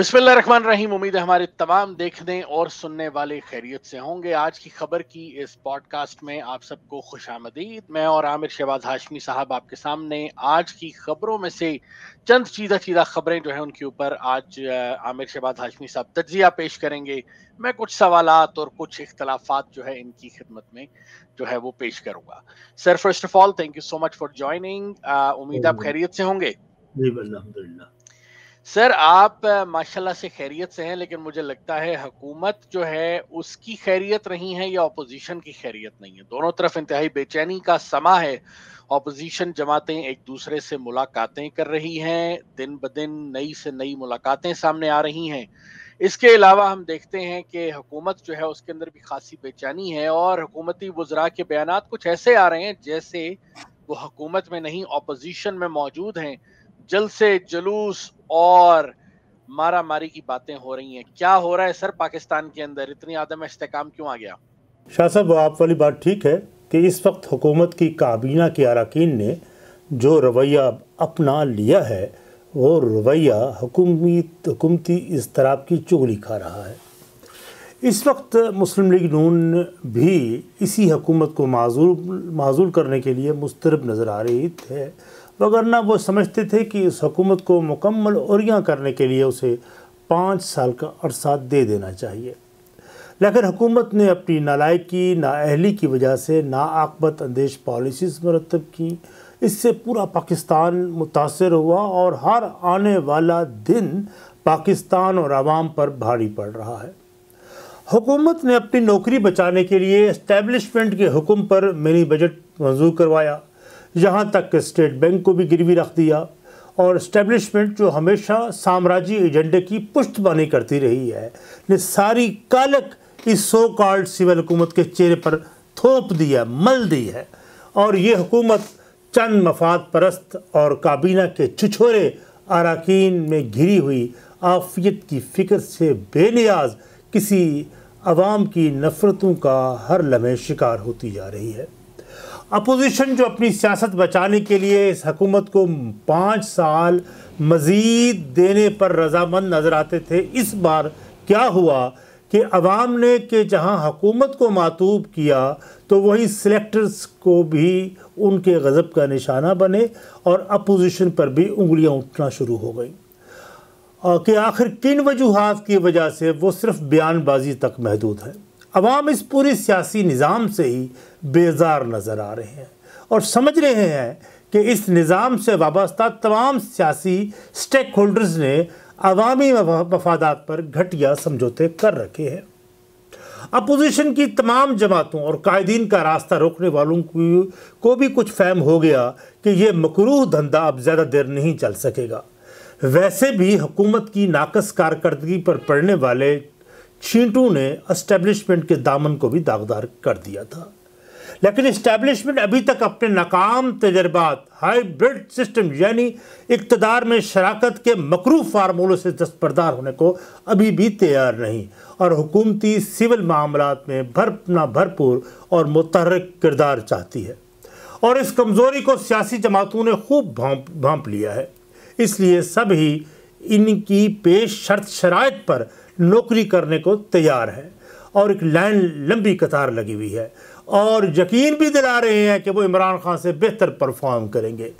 बिस्मिल्लाहमान रहीम उम्मीद है हमारे तमाम देखने और सुनने वाले खैरियत से होंगे आज की खबर की इस पॉडकास्ट में आप सबको खुश आमदीद मैं और आमिर शहबाज हाशमी साहब आपके सामने आज की खबरों में से चंद चीजा चीजा खबरें जो है उनके ऊपर आज आमिर शहबाज हाशमी साहब तजिया पेश करेंगे मैं कुछ सवाल और कुछ इख्तलाफात जो है इनकी खिदमत में जो है वो पेश करूँगा sir first of all thank you so much for joining उम्मीद आप खैरियत से होंगे सर आप माशाल्लाह से खैरियत से हैं लेकिन मुझे लगता है हुकूमत जो है उसकी खैरियत नहीं है या अपोजिशन की खैरियत नहीं है दोनों तरफ इंतहाई बेचैनी का समा है अपोजिशन जमातें एक दूसरे से मुलाकातें कर रही हैं दिन ब दिन नई से नई मुलाकातें सामने आ रही हैं इसके अलावा हम देखते हैं कि हुकूमत जो है उसके अंदर भी खासी बेचैनी है और हुकूमती वजरा के बयान कुछ ऐसे आ रहे हैं जैसे वो हुकूमत में नहीं अपोजिशन में मौजूद हैं जलसे जुलूस और मारा मारी की बातें हो रही हैं क्या हो रहा है सर पाकिस्तान के अंदर इतनी आदम इस्तेकाम क्यों आ गया शाह साहब आप वाली बात ठीक है कि इस वक्त हुकूमत की काबीना के अरकान ने जो रवैया अपना लिया है वो रवैया हुकूमी हुकूमती इसतराब की चुगली खा रहा है इस वक्त मुस्लिम लीग नून भी इसी हकूमत को माजूर माजूर करने के लिए मुस्तरब नज़र आ रही है वगरना वो समझते थे कि इस हुकूमत को मुकम्मल उरियाँ करने के लिए उसे पाँच साल का अरसा दे देना चाहिए लेकिन हुकूमत ने अपनी नालायकी अहली की वजह से नाकबत अंदेश पॉलिसीज़ मरतब की इससे पूरा पाकिस्तान मुतासर हुआ और हर आने वाला दिन पाकिस्तान और आवाम पर भारी पड़ रहा है हुकूमत ने अपनी नौकरी बचाने के लिए इस्टेबलिशमेंट के हुक्म पर मिनी बजट मंजूर करवाया यहाँ तक कि स्टेट बैंक को भी गिरवी रख दिया और इस्टेब्लिशमेंट जो हमेशा साम्राज्य एजेंडे की पुष्टबानी करती रही है ने सारी कालक इस सो कार्ड सिविल हुकूमत के चेहरे पर थोप दी है मल दी है और ये हुकूमत चंद मफाद परस्त और काबीना के छिछोरे अरकान में घिरी हुई आफियत की फ़िक्र से बेनियाज किसी आवाम की नफ़रतों का हर लम्हे शिकार होती जा रही है अपोजिशन जो अपनी सियासत बचाने के लिए इस हकूमत को पाँच साल मज़ीद देने पर रजामंद नज़र आते थे इस बार क्या हुआ कि अवाम ने कि जहाँ हकूमत को मातूब किया तो वही सिलेक्टर्स को भी उनके गज़ब का निशाना बने और अपोजिशन पर भी उंगलियाँ उठना शुरू हो गई कि आखिर किन वजूहत की वजह से वो सिर्फ बयानबाजी तक महदूद है अवाम इस पूरे सियासी निज़ाम से ही बेजार नज़र आ रहे हैं और समझ रहे हैं कि इस निज़ाम से वाबस्ता तमाम सियासी स्टेक होल्डर्स ने अवामी मफादात पर घटिया समझौते कर रखे हैं अपोजिशन की तमाम जमातों और कायदीन का रास्ता रोकने वालों की को भी कुछ फहम हो गया कि यह मकरूह धंधा अब ज़्यादा देर नहीं चल सकेगा वैसे भी हुकूमत की नाकस कारकर्दगी पर पड़ने वाले छींटू ने इस्टेब्लिशमेंट के दामन को भी दागदार कर दिया था लेकिन इस्टेब्लिशमेंट अभी तक अपने नाकाम तजर्बात हाइब्रिड सिस्टम यानी इकतदार में शराकत के मकरू फार्मूलों से दस्तबरदार होने को अभी भी तैयार नहीं और हुकूमती सिविल मामला में भरपना भरपूर और मतहरक किरदार चाहती है और इस कमज़ोरी को सियासी जमातों ने खूब भाप भांप लिया है इसलिए सभी इनकी पेश शर्त शरात पर नौकरी करने को तैयार है और एक लाइन लंबी कतार लगी हुई है और यकीन भी दिला रहे हैं कि वो इमरान खान से बेहतर परफॉर्म करेंगे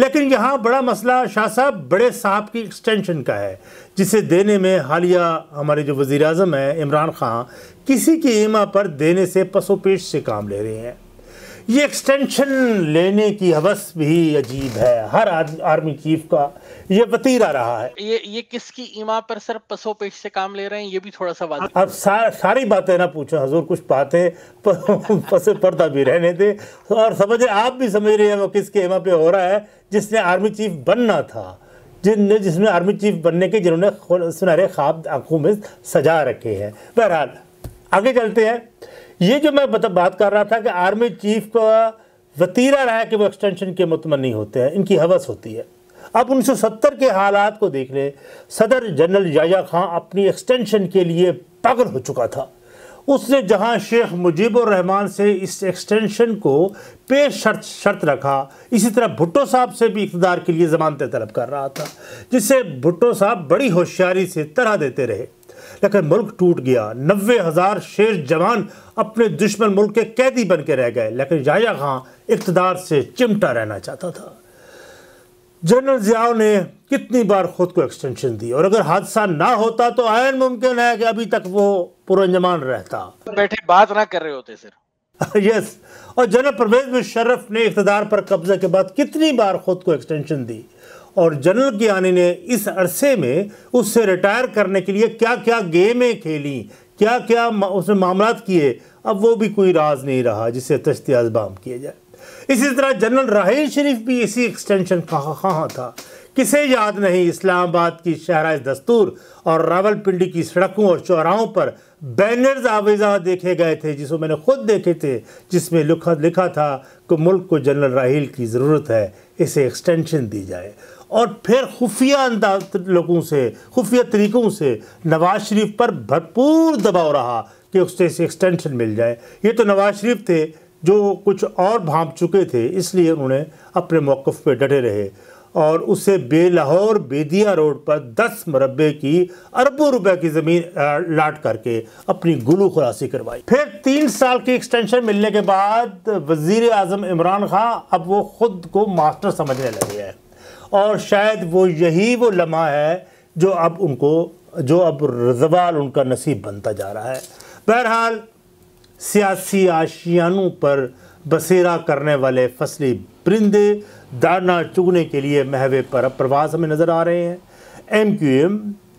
लेकिन यहाँ बड़ा मसला शाह साहब बड़े साहब की एक्सटेंशन का है जिसे देने में हालिया हमारे जो वज़ी अजम हैं इमरान खान किसी की ईमा पर देने से पसोपेश से काम ले रहे हैं ये एक्सटेंशन लेने की हवस भी अजीब है हर आदमी आर्मी चीफ का ये वतीरा रहा है ये ये किसकी ईमा पर सर पसो पेश से काम ले रहे हैं ये भी थोड़ा सा बात अब सा, सारी बातें ना पूछो हजूर कुछ बातें पसे पर्दा भी रहने थे और समझ आप भी समझ रहे हैं वो किसके ईमा पे हो रहा है जिसने आर्मी चीफ बनना था जिनने जिसमें आर्मी चीफ बनने के जिन्होंने सुनहरे ख्वाब आंखों में सजा रखे हैं बहरहाल आगे चलते हैं ये जो मैं मतलब बात कर रहा था कि आर्मी चीफ का वतीरा रहा है कि वो एक्सटेंशन के मुतमन नहीं होते हैं इनकी हवस होती है अब 1970 के हालात को देख लें सदर जनरल याजा खां अपनी एक्सटेंशन के लिए पागल हो चुका था उसने जहां शेख मुजीबुररहमान से इस एक्सटेंशन को पेश शर्त शर्त रखा इसी तरह भुट्टो साहब से भी इकतदार के लिए जमानत तलब कर रहा था जिससे भुट्टो साहब बड़ी होशियारी से तरह देते रहे लेकिन मुल्क टूट गया नबे हज़ार शेर जवान अपने दुश्मन मुल्क के कैदी बन के रह गए लेकिन याया खां इकतदार से चिमटा रहना चाहता था जनरल जियाओ ने कितनी बार ख़ुद को एक्सटेंशन दी और अगर हादसा ना होता तो आयन मुमकिन है कि अभी तक वो पुरंजमान रहता बैठे बात ना कर रहे होते सर यस और जनरल परवेज मुशर्रफ ने इकतदार पर कब्जे के बाद कितनी बार ख़ुद को एक्सटेंशन दी और जनरल कियानी ने इस अरसे में उससे रिटायर करने के लिए क्या क्या गेमें खेली क्या क्या उसने मामला किए अब वो भी कोई राज नहीं रहा जिसे तश्ती अजबाम किया जाए इसी तरह जनरल राहल शरीफ भी इसी एक्सटेंशन का कहाँ हाँ, हाँ था किसे याद नहीं इस्लामाबाद की शहरा दस्तूर और रावलपिंडी की सड़कों और चौराहों पर बैनर्स आवेजा देखे गए थे जिसको मैंने खुद देखे थे जिसमें लिखा लिखा था कि मुल्क को जनरल राहील की ज़रूरत है इसे एक्सटेंशन दी जाए और फिर खुफिया अंदाज लोगों से खुफिया तरीक़ों से नवाज शरीफ पर भरपूर दबाव रहा कि उससे इसे एक्सटेंशन मिल जाए ये तो नवाज शरीफ थे जो कुछ और भाप चुके थे इसलिए उन्होंने अपने मौक़ पर डटे रहे और बे बेलाहौर बेदिया रोड पर दस मरबे की अरबों रुपए की ज़मीन लाट करके अपनी गुलू खुलासी करवाई फिर तीन साल की एक्सटेंशन मिलने के बाद वज़ी अजम इमरान खां अब वो ख़ुद को मास्टर समझने लगे हैं और शायद वो यही वो लम्हा है जो अब उनको जो अब रजवाल उनका नसीब बनता जा रहा है बहरहाल सियासी आशियानों पर बसेरा करने वाले फसली परिंदे दाना चुगने के लिए महवे पर प्रवास में नज़र आ रहे हैं M Q M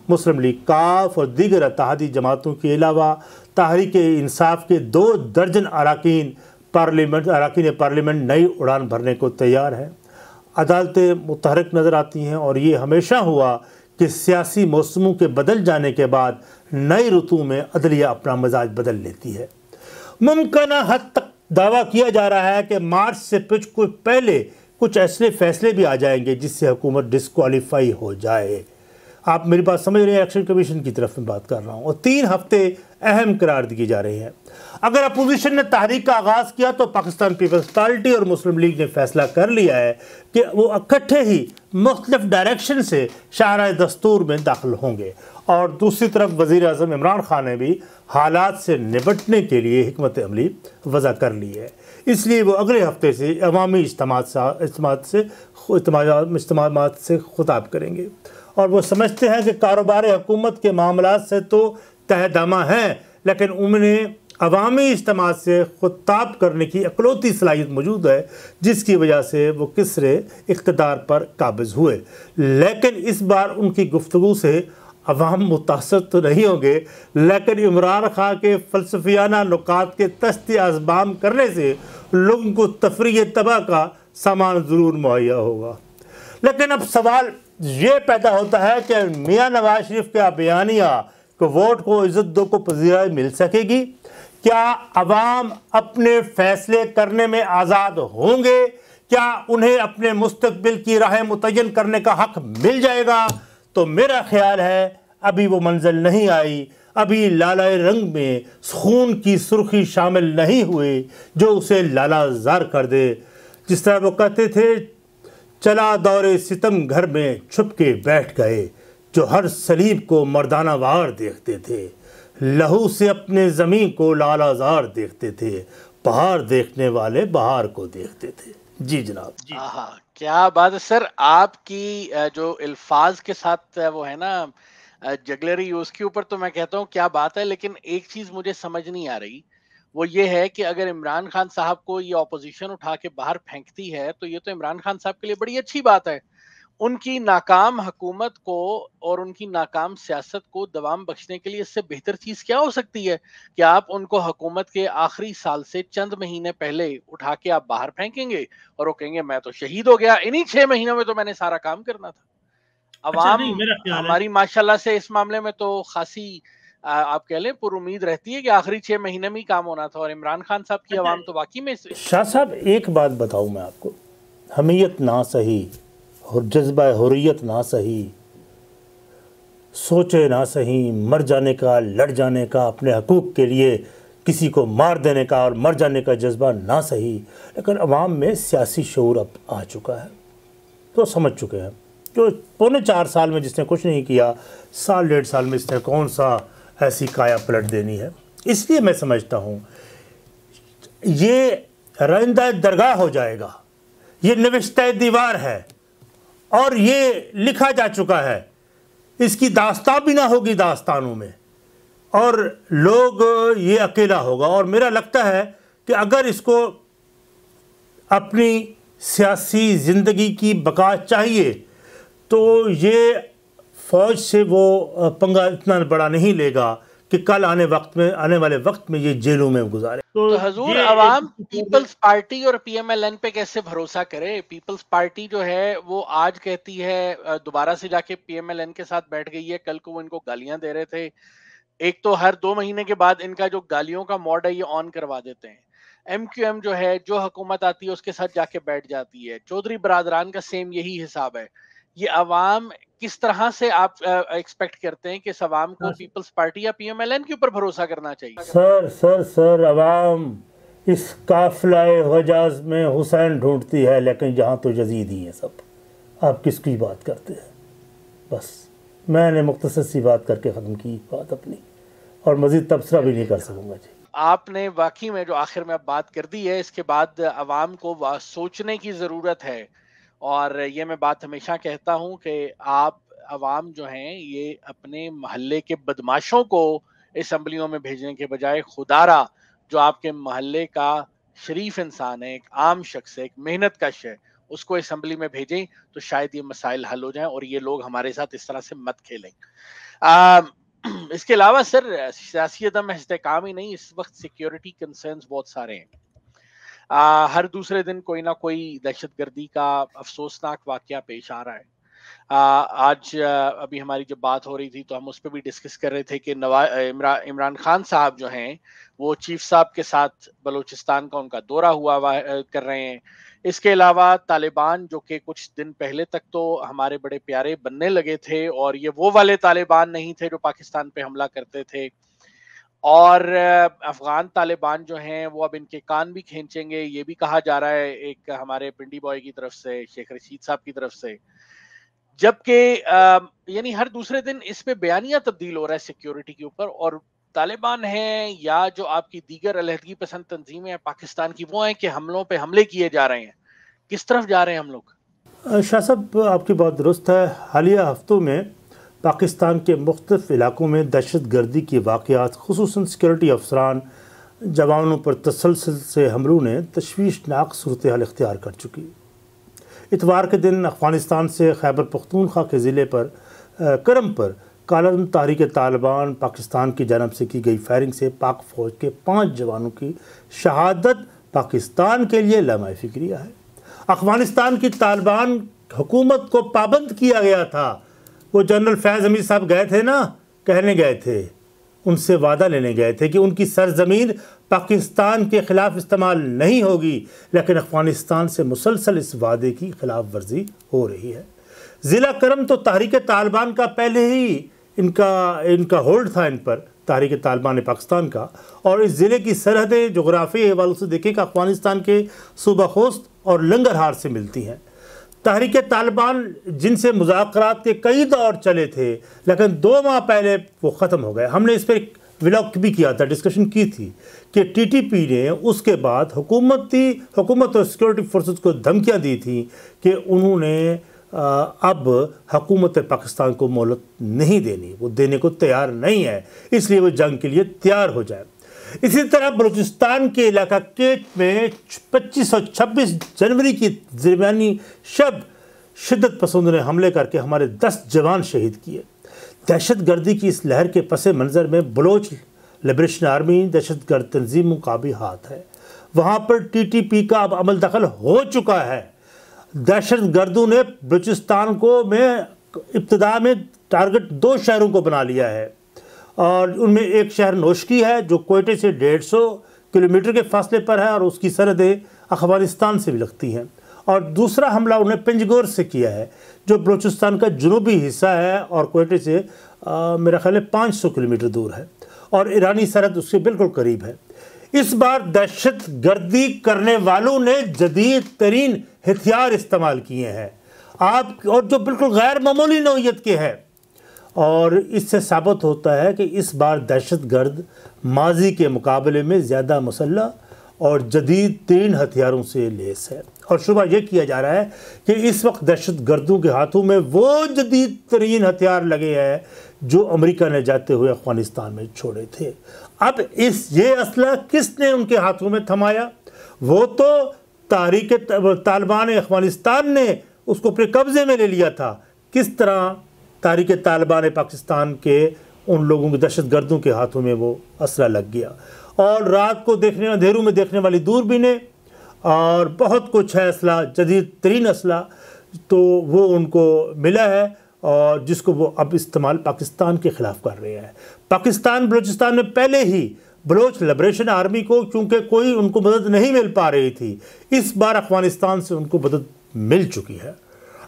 Muslim League काफ और दीगर अतहादी जमातों के अलावा तहरीक इंसाफ के दो दर्जन अरकान पार्लियामेंट अरकान पार्लियामेंट नई उड़ान भरने को तैयार हैं अदालतें मुतहरक नज़र आती हैं और ये हमेशा हुआ कि सियासी मौसमों के बदल जाने के बाद नई रुतु में अदलिया अपना मजाज बदल लेती है मुमकिन हद तक दावा किया जा रहा है कि मार्च से कुछ कुछ पहले कुछ ऐसे फैसले भी आ जाएंगे जिससे हुकूमत डिसकॉलीफाई हो जाए आप मेरी बात समझ रहे हैं इलेक्शन कमीशन की तरफ में बात कर रहा हूँ और तीन हफ्ते अहम करार दिए जा रहे हैं अगर अपोजिशन ने तहरीक का आगाज़ किया तो पाकिस्तान पीपल्स पार्टी और मुस्लिम लीग ने फैसला कर लिया है कि वो इकट्ठे ही मुख्तफ डायरेक्शन से शाहरा दस्तूर में दाखिल होंगे और दूसरी तरफ वज़ी अजम इमरान खान ने भी हालात से निपटने के लिए हमत अमली वज़ा कर ली है इसलिए वो अगले हफ्ते से अवामी से इज्तम से खुताब करेंगे और वो समझते हैं कि कारोबार हकूमत के मामला से तो तह दमा है लेकिन उन्हें अवामी इज्तम से खुताब करने की अकलौती सलाहियत मौजूद है जिसकी वजह से वो किसरे इकतदार पर काबज़ हुए लेकिन इस बार उनकी गुफ्तु से अवाम मुतासर तो नहीं होंगे लेकिन इमरान खां के फलसफियाना नुकात के तस्ती आजमाम करने से लोगों को तफरी तबाह का सामान ज़रूर मुहैया होगा लेकिन अब सवाल ये पैदा होता है कि मियाँ नवाज शरीफ के बयानिया को वोट को इज्जत दो को पजीरा मिल सकेगी क्या आवाम अपने फैसले करने में आज़ाद होंगे क्या उन्हें अपने मुस्तबिल की राह मुतन करने का हक मिल जाएगा तो मेरा ख्याल है अभी वो मंजिल नहीं आई अभी लाला रंग में खून की सुर्खी शामिल नहीं हुए जो उसे लाला जार कर दे जिस तरह वो कहते थे चला दौरे सितम घर में छुप के बैठ गए जो हर सलीब को मर्दाना वार देखते थे लहू से अपने ज़मीन को लालाजार देखते थे पहाड़ देखने वाले बहार को देखते थे जी जनाब क्या बात है सर आपकी जो अल्फाज के साथ वो है ना जगलरी उसके ऊपर तो मैं कहता हूँ क्या बात है लेकिन एक चीज मुझे समझ नहीं आ रही वो ये है कि अगर इमरान खान साहब को ये ऑपोजिशन उठा के बाहर फेंकती है तो ये तो इमरान खान साहब के लिए बड़ी अच्छी बात है उनकी नाकाम हकूमत को और उनकी नाकाम सियासत को दवाम बख्शने के लिए इससे बेहतर चीज़ क्या हो सकती है कि आप उनको हकूमत के आखिरी साल से चंद महीने पहले उठा के आप बाहर फेंकेंगे और वो कहेंगे मैं तो शहीद हो गया इन्हीं छह महीनों में तो मैंने सारा काम करना था अवाम अच्छा हमारी माशाल्लाह से इस मामले में तो खासी आप कह लें पुर उम्मीद रहती है कि आखिरी छह महीने में ही काम होना था और इमरान खान साहब की आवाम तो वाकई में शाह साहब एक बात बताऊ मैं आपको हमीयत ना सही और जज्बा हुरियत ना सही सोचे ना सही मर जाने का लड़ जाने का अपने हकूक़ के लिए किसी को मार देने का और मर जाने का जज्बा ना सही लेकिन अवाम में सियासी शोर अब आ चुका है तो समझ चुके हैं जो पौने चार साल में जिसने कुछ नहीं किया साल डेढ़ साल में इसने कौन सा ऐसी काया पलट देनी है इसलिए मैं समझता हूँ ये रंदा दरगाह हो जाएगा ये नविश्त दीवार है और ये लिखा जा चुका है इसकी दास्तान भी ना होगी दास्तानों में और लोग ये अकेला होगा और मेरा लगता है कि अगर इसको अपनी सियासी ज़िंदगी की बका चाहिए तो ये फ़ौज से वो पंगा इतना बड़ा नहीं लेगा कि कल आने वक्त में आने वाले वक्त में ये जेलों में गुजारे तो, तो हजूर आवाम पीपल्स पार्टी और पीएमएलएन पे कैसे भरोसा करे पीपल्स पार्टी जो है वो आज कहती है दोबारा से जाके पीएमएलएन के साथ बैठ गई है कल को वो इनको गालियां दे रहे थे एक तो हर दो महीने के बाद इनका जो गालियों का मॉड है ये ऑन करवा देते हैं एम क्यू एम जो है जो हुकूमत आती है उसके साथ जाके बैठ जाती है चौधरी बरादरान का सेम यही हिसाब है ये अवाम किस तरह से आप एक्सपेक्ट करते हैं कि इस अवाम को पीपल्स हाँ, पार्टी या पीएमएलएन के ऊपर भरोसा करना चाहिए सर सर सर अवाम इस काफिला हजाज में हुसैन ढूंढती है लेकिन जहाँ तो जजीद ही है सब आप किसकी बात करते हैं बस मैंने मुख्तर सी बात करके ख़त्म की बात अपनी और मज़ीद तबसरा भी नहीं कर सकूंगा जी आपने वाकई में जो आखिर में आप बात कर दी है इसके बाद आवाम को सोचने की ज़रूरत है और ये मैं बात हमेशा कहता हूँ कि आप आवाम जो हैं ये अपने महल्ले के बदमाशों को इसम्बलियों में भेजने के बजाय खुदारा जो आपके महल्ले का शरीफ इंसान है एक आम शख्स है एक मेहनत कश है उसको असम्बली में भेजें तो शायद ये मसाइल हल हो जाएं और ये लोग हमारे साथ इस तरह से मत खेलें आ, इसके अलावा सर सियासी अदम इसकाम ही नहीं इस वक्त सिक्योरिटी कंसर्न बहुत सारे हैं आ, हर दूसरे दिन कोई ना कोई दहशतगर्दी का अफसोसनाक वाक्य पेश आ रहा है आ, आज अभी हमारी जब बात हो रही थी तो हम उस पर भी डिस्कस कर रहे थे कि नवा इमरा इमरान खान साहब जो हैं वो चीफ साहब के साथ बलूचिस्तान का उनका दौरा हुआ कर रहे हैं इसके अलावा तालिबान जो कि कुछ दिन पहले तक तो हमारे बड़े प्यारे बनने लगे थे और ये वो वाले तालिबान नहीं थे जो पाकिस्तान पे हमला करते थे और अफगान तालिबान जो हैं वो अब इनके कान भी खींचेंगे ये भी कहा जा रहा है एक हमारे पिंडी बॉय की तरफ से शेख रशीद साहब की तरफ से जबकि यानी हर दूसरे दिन इस पे बयानिया तब्दील हो रहा है सिक्योरिटी के ऊपर और तालिबान है या जो आपकी दीगर अलहदगी पसंद तंजीमें हैं पाकिस्तान की वो हैं कि हमलों पे हमले किए जा रहे हैं किस तरफ जा रहे हैं हम लोग शाह साहब आपकी बात दुरुस्त है हालिया हफ्तों में पाकिस्तान के मुख्तफ इलाकों में दहशत गर्दी के वाक़ात खसूस सिक्योरिटी अफसरान जवानों पर तसलसल से हमलों ने तशवीशनाक सूरत हाल इख्तियार कर चुकी इतवार के दिन अफ़गानिस्तान से खैबर पख्तूनख्वा के ज़िले पर करम पर कालम तहरीक तालिबान पाकिस्तान की जानब से की गई फायरिंग से पाक फ़ौज के पाँच जवानों की शहादत पाकिस्तान के लिए लामा फिक्रिया है अफ़गानिस्तान की तालिबान हुकूमत को पाबंद किया गया था वो जनरल फैज़ हमीद साहब गए थे ना कहने गए थे उनसे वादा लेने गए थे कि उनकी सरजमीन पाकिस्तान के ख़िलाफ़ इस्तेमाल नहीं होगी लेकिन अफ़गानिस्तान से मुसलसल इस वादे की खिलाफ वर्जी हो रही है ज़िला करम तो तहरीक तालिबान का पहले ही इनका इनका होल्ड था इन पर तहरीक तालिबान पाकिस्तान का और इस ज़िले की सरहदें जोग्राफी वालों से देखें कि अफ़गानिस्तान के सूबा खोस्त और लंगरहार से मिलती हैं तहरीक तालिबान जिनसे मुजाकर के कई दौर चले थे लेकिन दो माह पहले वो ख़त्म हो गए हमने इस पर व्लॉग भी किया था डिस्कशन की थी कि टीटीपी ने उसके बाद हुकूमती हुकूमत और सिक्योरिटी फोर्सेस को धमकियां दी थी कि उन्होंने अब हकूमत पाकिस्तान को मोहलत नहीं देनी वो देने को तैयार नहीं है इसलिए वो जंग के लिए तैयार हो जाए इसी तरह बलूचिस्तान के इलाका केट में और छब्बीस जनवरी की दरमियानी शब शिदत पसंद ने हमले करके हमारे 10 जवान शहीद किए दहशत गर्दी की इस लहर के पसे मंज़र में बलोच लिब्रेशन आर्मी दहशत गर्द तंजीमों का भी हाथ है वहाँ पर टी टी पी का अब अमल दखल हो चुका है दहशत गर्दों ने बलूचिस्तान को में इब्तदा में टारगेट दो शहरों को बना लिया है और उनमें एक शहर नोशकी है जो कोयटे से डेढ़ सौ किलोमीटर के फासले पर है और उसकी सरहदें अफगानिस्तान से भी लगती हैं और दूसरा हमला उन्हें पंजगोर से किया है जो बलूचिस्तान का जनूबी हिस्सा है और कोयटे से आ, मेरा ख्याल है पाँच सौ किलोमीटर दूर है और ईरानी सरहद उसके बिल्कुल करीब है इस बार दहशत गर्दी करने वालों ने जदीद तरीन हथियार इस्तेमाल किए हैं आप और जो बिल्कुल गैर मामूली नौीयत के हैं और इससे साबित होता है कि इस बार दहशत गर्द माजी के मुकाबले में ज़्यादा मसल्ला और जदीद तरीन हथियारों से लेस है और शुभ यह किया जा रहा है कि इस वक्त दहशत गर्दों के हाथों में वो जदीद तरीन हथियार लगे हैं जो अमेरिका ने जाते हुए अफ़गानिस्तान में छोड़े थे अब इस ये असला किसने उनके हाथों में थमाया वो तो तारीख तालिबान अफ़गानिस्तान ने उसको अपने कब्ज़े में ले लिया था किस तरह तारीख तालिबान पाकिस्तान के उन लोगों के दहशत गर्दों के हाथों में वो असला लग गया और रात को देखने अंधेरों में देखने वाली दूरबीनें और बहुत कुछ है असला जदीद तरीन असला तो वो उनको मिला है और जिसको वो अब इस्तेमाल पाकिस्तान के ख़िलाफ़ कर रहे हैं पाकिस्तान बलूचिस्तान में पहले ही बलोच लिब्रेशन आर्मी को चूँकि कोई उनको मदद नहीं मिल पा रही थी इस बार अफ़गानिस्तान से उनको मदद मिल चुकी है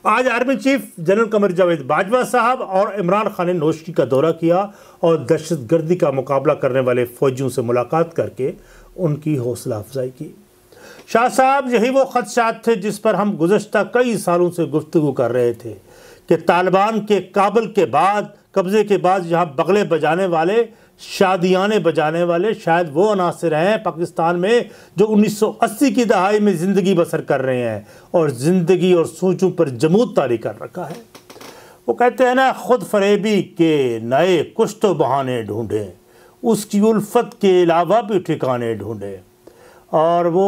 आज army chief general Qamar Javed Bajwa साहब और इमरान खान ने नोशी का दौरा किया और दहशतगर्दी का मुकाबला करने वाले फौजियों से मुलाकात करके उनकी हौसला अफजाई की शाह साहब यही वो खदशात थे जिस पर हम गुजशत कई सालों से गुफ्तु कर रहे थे कि तालिबान के काबुल के बाद कब्ज़े के बाद यहाँ बगले बजाने वाले शादियाने बजाने वाले शायद वो अनासर हैं पाकिस्तान में जो 1980 की दहाई में ज़िंदगी बसर कर रहे हैं और ज़िंदगी और सोचों पर जमूत तारी कर रखा है वो कहते हैं ना ख़ुद फरेबी के नए कुछ तो बहाने ढूँढें उसकी उल्फत के अलावा भी ठिकाने ढूँढें और वो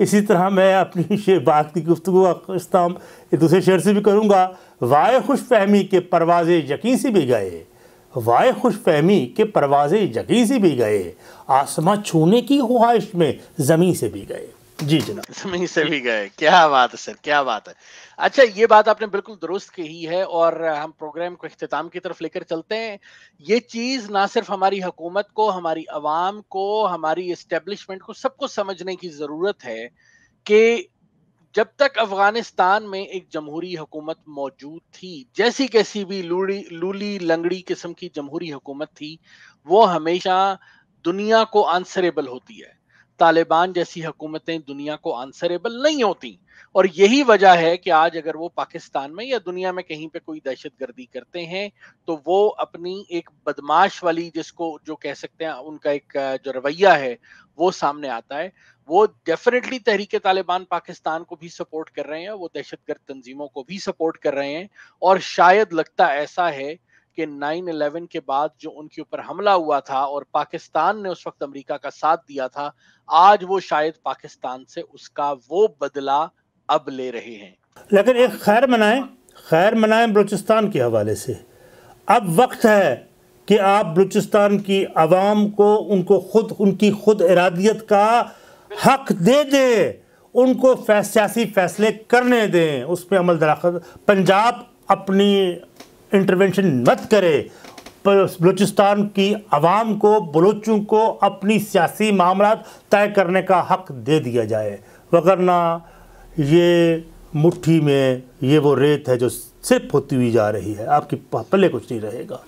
इसी तरह मैं अपनी शे बात की गुफ्तु एक दूसरे शेर से भी करूँगा वाय खुश फहमी के परवाज़ यकीन से भी गए वाय खुश फहमी के परवाज़े जगी से भी गए आसमां छूने की ख्वाहिश में जमी से भी गए जी जना जमी से भी गए क्या बात है सर क्या बात है अच्छा ये बात आपने बिल्कुल दुरुस्त कही है और हम प्रोग्राम को अख्ताम की तरफ लेकर चलते हैं ये चीज़ ना सिर्फ हमारी हुकूमत को हमारी आवाम को हमारी इस्टेब्लिशमेंट को सबको समझने की ज़रूरत है कि जब तक अफगानिस्तान में एक जमहूरी हुकूमत मौजूद थी जैसी कैसी भी लूड़ी लूली लंगड़ी किस्म की जमहूरी हुकूमत थी वो हमेशा दुनिया को आंसरेबल होती है तालिबान जैसी हुकूमतें दुनिया को आंसरेबल नहीं होती और यही वजह है कि आज अगर वो पाकिस्तान में या दुनिया में कहीं पे कोई दहशत गर्दी करते हैं तो वो अपनी एक बदमाश वाली जिसको जो कह सकते हैं उनका एक जो रवैया है वो सामने आता है वो डेफिनेटली तहरीक तालिबान पाकिस्तान को भी सपोर्ट कर रहे हैं वो दहशत गर्द तंजीमों को भी सपोर्ट कर रहे हैं और शायद लगता ऐसा है कि 9/11 के बाद जो उनके ऊपर हमला हुआ था और पाकिस्तान ने उस वक्त अमेरिका का साथ दिया था आज वो शायद पाकिस्तान से उसका वो बदला अब ले रहे हैं लेकिन एक खैर मनाएं खैर मनाएं बलूचिस्तान के हवाले से अब वक्त है कि आप बलूचिस्तान की आवाम को उनको खुद उनकी खुद इरादियत का हक दे दे उनको सियासी फैसले करने दें उस पर अमल दराखत पंजाब अपनी इंटरवेंशन मत करे बलूचिस्तान की आवाम को बलूचों को अपनी सियासी मामला तय करने का हक दे दिया जाए वगरना ये मुट्ठी में ये वो रेत है जो सिर्फ होती हुई जा रही है आपकी पल्ले कुछ नहीं रहेगा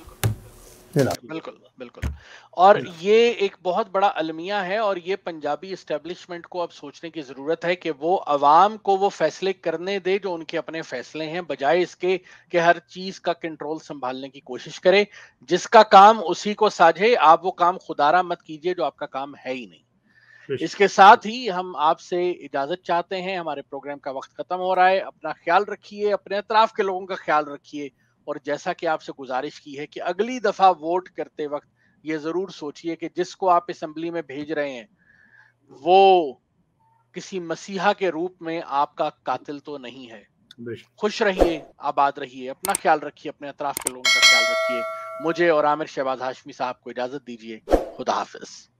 बिल्कुल बिल्कुल और ये एक बहुत बड़ा अलमिया है और ये पंजाबी इस्टेब्लिशमेंट को अब सोचने की जरूरत है कि वो अवाम को वो फैसले करने दे जो उनके अपने फैसले हैं बजाय इसके कि हर चीज का कंट्रोल संभालने की कोशिश करे जिसका काम उसी को साझे आप वो काम खुदारा मत कीजिए जो आपका काम है ही नहीं इसके साथ ही हम आपसे इजाजत चाहते हैं हमारे प्रोग्राम का वक्त खत्म हो रहा है अपना ख्याल रखिए अपने अतराफ के लोगों का ख्याल रखिए और जैसा कि आपसे गुजारिश की है कि अगली दफा वोट करते वक्त ये जरूर सोचिए कि जिसको आप असम्बली में भेज रहे हैं वो किसी मसीहा के रूप में आपका कातिल तो नहीं है खुश रहिए आबाद रहिए अपना ख्याल रखिए अपने अतराफ के लोगों का ख्याल रखिए मुझे और आमिर शहबाज हाशमी साहब को इजाजत दीजिए खुदा हाफिज